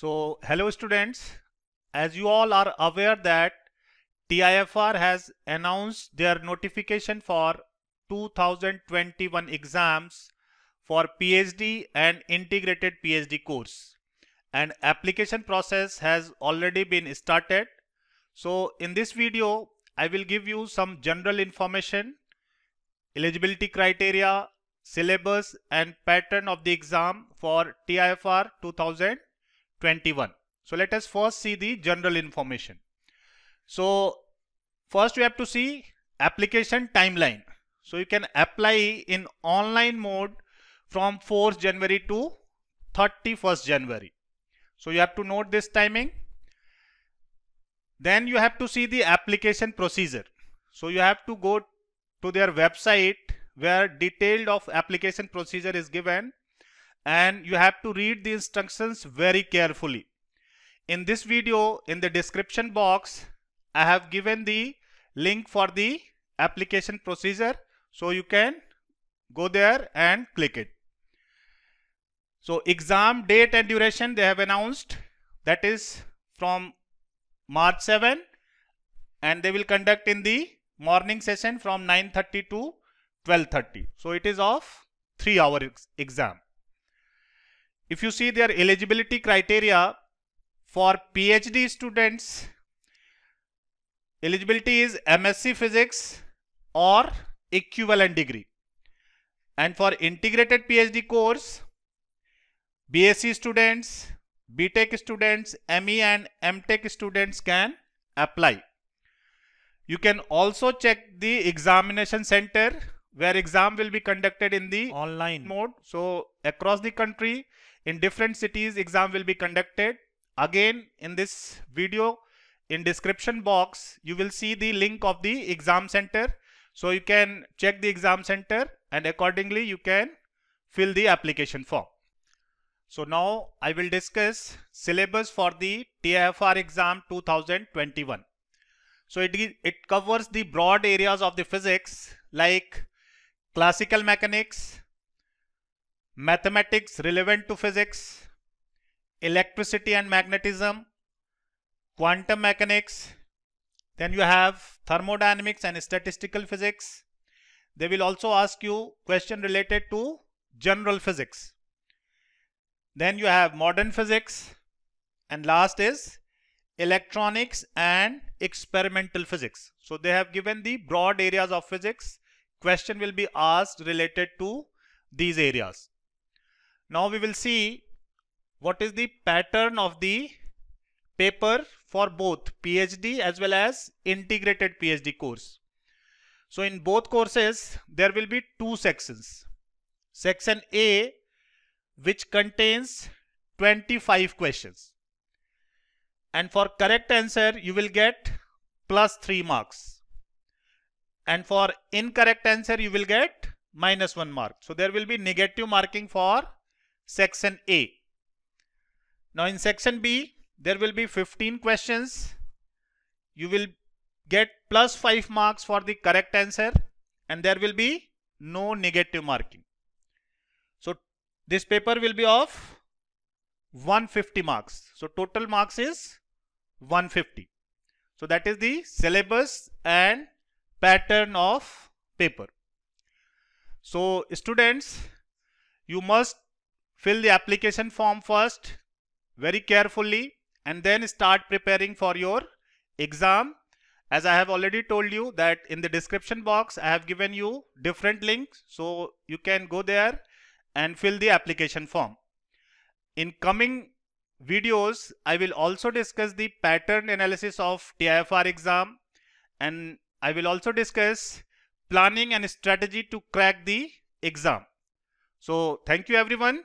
So hello students, as you all are aware that TIFR has announced their notification for 2021 exams for PhD and integrated PhD course and application process has already been started. So in this video, I will give you some general information, eligibility criteria, syllabus and pattern of the exam for TIFR 2021. 21. So let us first see the general information. So first we have to see application timeline. So you can apply in online mode from 4th January to 31st January. So you have to note this timing. Then you have to see the application procedure. So you have to go to their website where detailed of application procedure is given and you have to read the instructions very carefully. In this video, in the description box, I have given the link for the application procedure. So you can go there and click it. So exam date and duration they have announced that is from March 7 and they will conduct in the morning session from 9.30 to 12.30. So it is of 3 hour exam if you see their eligibility criteria for PhD students, eligibility is MSc Physics or equivalent degree. And for integrated PhD course, BSc students, BTech students, ME and MTech students can apply. You can also check the examination center where exam will be conducted in the online mode. So across the country, in different cities, exam will be conducted. Again, in this video, in description box, you will see the link of the exam center. So you can check the exam center and accordingly you can fill the application form. So now I will discuss syllabus for the TIFR exam 2021. So it, it covers the broad areas of the physics like classical mechanics, mathematics relevant to physics, electricity and magnetism, quantum mechanics, then you have thermodynamics and statistical physics. They will also ask you question related to general physics. Then you have modern physics. And last is electronics and experimental physics. So they have given the broad areas of physics. Question will be asked related to these areas. Now we will see what is the pattern of the paper for both PhD as well as integrated PhD course. So in both courses, there will be two sections. Section A, which contains 25 questions. And for correct answer, you will get plus 3 marks. And for incorrect answer, you will get minus 1 mark. So there will be negative marking for section A. Now in section B, there will be 15 questions. You will get plus 5 marks for the correct answer and there will be no negative marking. So this paper will be of 150 marks. So total marks is 150. So that is the syllabus and pattern of paper. So students, you must Fill the application form first very carefully and then start preparing for your exam. As I have already told you that in the description box, I have given you different links. So you can go there and fill the application form. In coming videos, I will also discuss the pattern analysis of TIFR exam and I will also discuss planning and strategy to crack the exam. So thank you everyone.